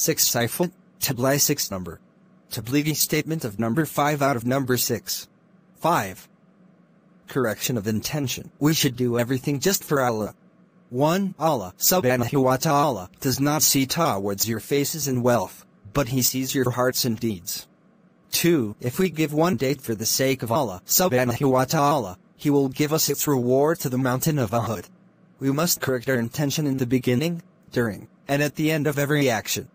6 Siphon, Tabli 6 number. Tabligi statement of number 5 out of number 6. 5. Correction of intention. We should do everything just for Allah. 1. Allah subhanahu wa ta'ala does not see towards your faces and wealth, but he sees your hearts and deeds. 2. If we give one date for the sake of Allah subhanahu wa ta'ala, he will give us its reward to the mountain of Ahud. We must correct our intention in the beginning, during, and at the end of every action.